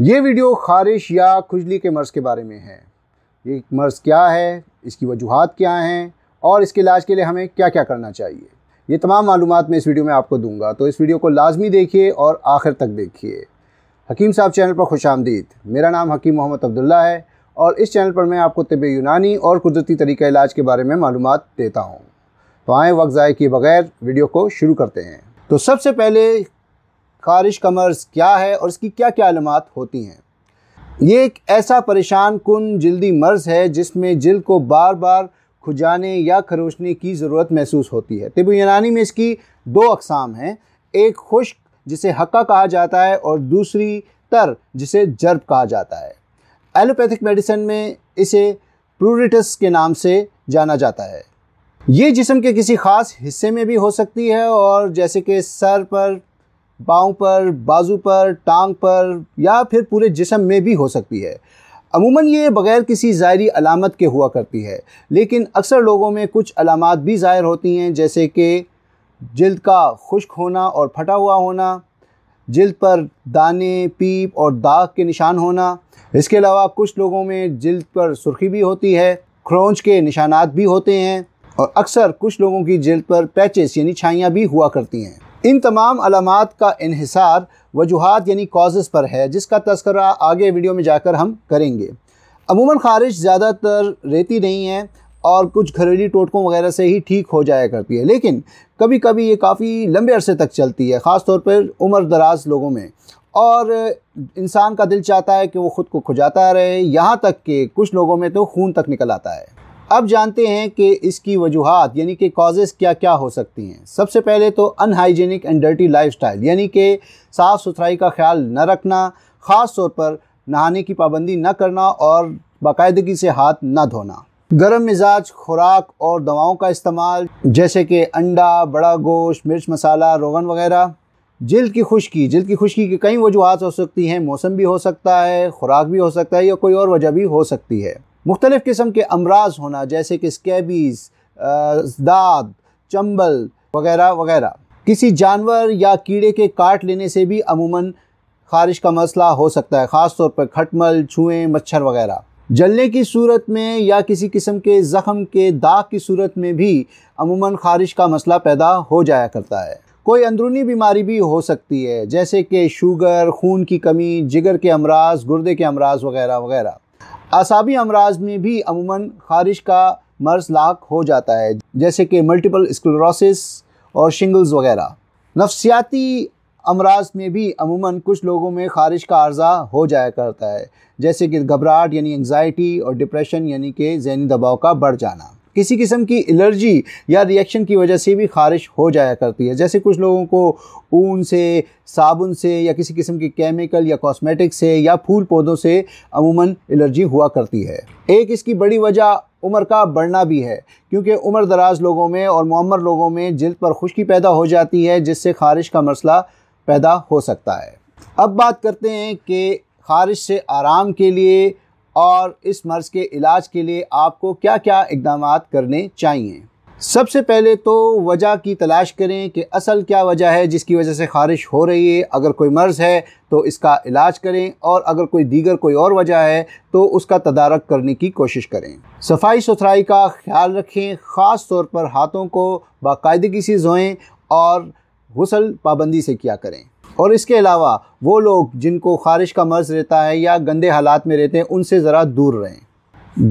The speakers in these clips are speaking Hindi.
ये वीडियो खारिश या खुजली के मर्ज़ के बारे में है ये मर्ज़ क्या है इसकी वजूहत क्या हैं और इसके इलाज के लिए हमें क्या क्या करना चाहिए ये तमाम मालूम मैं इस वीडियो में आपको दूंगा तो इस वीडियो को लाजमी देखिए और आखिर तक देखिए हकीम साहब चैनल पर खुश आमदीद मेरा नाम हकीम मोहम्मद अब्दुल्ला है और इस चैनल पर मैं आपको तब यूनानी और कुदरती तरीका इलाज के बारे में मालूम देता हूँ तो आएँ वक्त ज़ाय किए बगैर वीडियो को शुरू करते हैं तो सबसे पहले खारिश कमर्स क्या है और इसकी क्या क्या अलमत होती हैं ये एक ऐसा परेशान कन जल्दी मर्ज़ है जिसमें जिल को बार बार खुजाने या खरोचने की ज़रूरत महसूस होती है तिब यूनानी में इसकी दो अकसाम हैं एक खुश्क जिसे हक्का कहा जाता है और दूसरी तर जिसे जर्ब कहा जाता है एलोपैथिक मेडिसिन में इसे प्रूरिटस के नाम से जाना जाता है ये जिसम के किसी ख़ास हिस्से में भी हो सकती है और जैसे कि सर पर पाँव पर बाजू पर टांग पर या फिर पूरे जिसम में भी हो सकती है अमूमन ये बगैर किसी ज़ाहरी अलामत के हुआ करती है लेकिन अक्सर लोगों में कुछ अलामत भी ज़ाहिर होती हैं जैसे कि जल्द का खुश्क होना और फटा हुआ होना जल्द पर दाने पीप और दाग के निशान होना इसके अलावा कुछ लोगों में जल्द पर सुर्खी भी होती है खरोंच के निशानात भी होते हैं और अक्सर कुछ लोगों की जल्द पर पैचेस यानी छाइयाँ भी हुआ करती हैं इन तमाम अलामत का इहिसार वजूहत यानी कॉजेज़ पर है जिसका तस्करा आगे वीडियो में जाकर हम करेंगे अमूमन ख़ारिश ज़्यादातर रहती नहीं है और कुछ घरेलू टोटकों वगैरह से ही ठीक हो जाया करती है लेकिन कभी कभी ये काफ़ी लंबे अरसे तक चलती है ख़ास तौर पर उम्र दराज लोगों में और इंसान का दिल चाहता है कि वो ख़ुद को खुजाता रहे यहाँ तक कि कुछ लोगों में तो खून तक निकल आता है अब जानते हैं कि इसकी वजूहत यानी कि कॉजेस क्या क्या हो सकती हैं सबसे पहले तो अनहाइजीनिक एंड डर्टी लाइफस्टाइल यानी कि साफ़ सुथराई का ख्याल न रखना ख़ास तौर पर नहाने की पाबंदी न करना और बाकायदगी से हाथ न धोना गर्म मिजाज खुराक और दवाओं का इस्तेमाल जैसे कि अंडा बड़ा गोश्त मिर्च मसाला रोगन वगैरह जल्द की खुश्की जल्द की खुश्की की कई वजूहत हो सकती हैं मौसम भी हो सकता है खुराक भी हो सकता है या कोई और वजह भी हो सकती है मुख्तलिफ़ किस्म के अमराज होना जैसे कि स्कैबीज़ दाद चंबल वगैरह वगैरह किसी जानवर या कीड़े के काट लेने से भी अमूमन खारिश का मसला हो सकता है ख़ास तौर पर खटमल छुएँ मच्छर वगैरह जलने की सूरत में या किसी किस्म के ज़ख़म के दाग की सूरत में भी अमूमन खारिश का मसला पैदा हो जाया करता है कोई अंदरूनी बीमारी भी हो सकती है जैसे कि शुगर खून की कमी जिगर के अमराज गुर्दे के अमराज वगैरह वगैरह आसाबी अमराज में भी अमूमन खारिश का मर्ज लाक हो जाता है जैसे कि मल्टीपल स्क्लोरोसिस और शिंगल्स वगैरह नफ्सियाती अमराज में भी अमूमन कुछ लोगों में खारिश का अर्जा हो जाया करता है जैसे कि घबराहट यानी एंग्जाइटी और डिप्रेशन यानी कि जहनी दबाव का बढ़ जाना किसी किस्म की एलर्जी या रिएक्शन की वजह से भी खारिश हो जाया करती है जैसे कुछ लोगों को ऊन से साबुन से या किसी किस्म के केमिकल या कॉस्मेटिक से या फूल पौधों से अमूमन एलर्जी हुआ करती है एक इसकी बड़ी वजह उम्र का बढ़ना भी है क्योंकि उम्र दराज लोगों में और मम्मर लोगों में जल्द पर खुश्की पैदा हो जाती है जिससे खारिश का मसला पैदा हो सकता है अब बात करते हैं कि खारिश से आराम के लिए और इस मर्ज़ के इलाज के लिए आपको क्या क्या इकदाम करने चाहिए सबसे पहले तो वजह की तलाश करें कि असल क्या वजह है जिसकी वजह से ख़ारिश हो रही है अगर कोई मर्ज़ है तो इसका इलाज करें और अगर कोई दीगर कोई और वजह है तो उसका तदारक करने की कोशिश करें सफाई सुथराई का ख्याल रखें ख़ास तौर पर हाथों को बाकायदगी से धोएँ और गसल पाबंदी से किया करें और इसके अलावा वो लोग जिनको ख़ारिश का मर्ज़ रहता है या गंदे हालात में रहते हैं उनसे ज़रा दूर रहें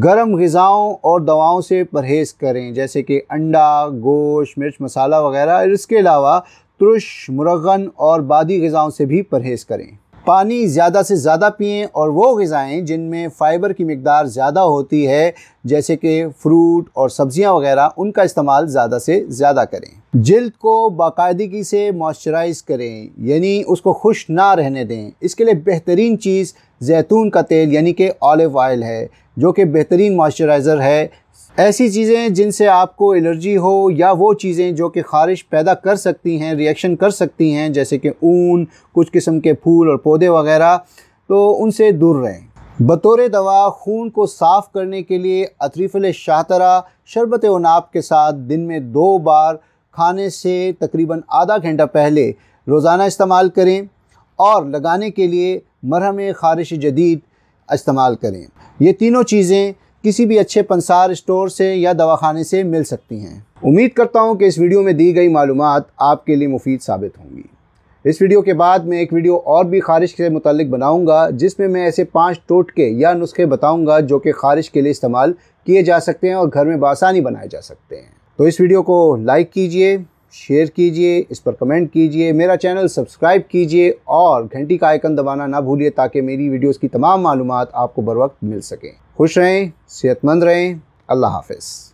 गर्म गज़ाओं और दवाओं से परहेज़ करें जैसे कि अंडा गोश्त मिर्च मसाला वगैरह और इसके अलावा तुरश मुरगन और बादी गज़ाओं से भी परहेज़ करें पानी ज़्यादा से ज़्यादा पिएँ और वो गज़ाएँ जिनमें फ़ाइबर की मकदार ज़्यादा होती है जैसे कि फ्रूट और सब्ज़ियाँ वगैरह उनका इस्तेमाल ज़्यादा से ज़्यादा करें जल्द को बाकायदगी से मॉइस्चराइज़ करें यानी उसको खुश ना रहने दें इसके लिए बेहतरीन चीज़ जैतून का तेल यानी कि ऑलिव ऑयल है जो कि बेहतरीन मॉइस्चराइज़र है ऐसी चीज़ें जिनसे आपको एलर्जी हो या वो चीज़ें जो कि खारिश पैदा कर सकती हैं रिएक्शन कर सकती हैं जैसे कि ऊन कुछ किस्म के फूल और पौधे वगैरह तो उनसे दूर रहें बतौर दवा खून को साफ़ करने के लिए अतरीफल शाहतरा शरबत नाप के साथ दिन में दो बार खाने से तकरीबन आधा घंटा पहले रोज़ाना इस्तेमाल करें और लगाने के लिए मरहम खारिश जदीद इस्तेमाल करें ये तीनों चीज़ें किसी भी अच्छे पंसार स्टोर से या दवाखाने से मिल सकती हैं उम्मीद करता हूँ कि इस वीडियो में दी गई मालूम आपके लिए मुफीद साबित होंगी इस वीडियो के बाद मैं एक वीडियो और भी खारिश से मुतलिक बनाऊंगा जिसमें मैं ऐसे पांच टोटके या नुस्खे बताऊंगा जो कि खारिश के लिए इस्तेमाल किए जा सकते हैं और घर में बासानी बनाए जा सकते हैं तो इस वीडियो को लाइक कीजिए शेयर कीजिए इस पर कमेंट कीजिए मेरा चैनल सब्सक्राइब कीजिए और घंटी का आइकन दबाना ना भूलिए ताकि मेरी वीडियोज़ की तमाम मालूम आपको बर वक्त मिल सकें खुश रहें सेहतमंद रहें अल्लाह हाफिज़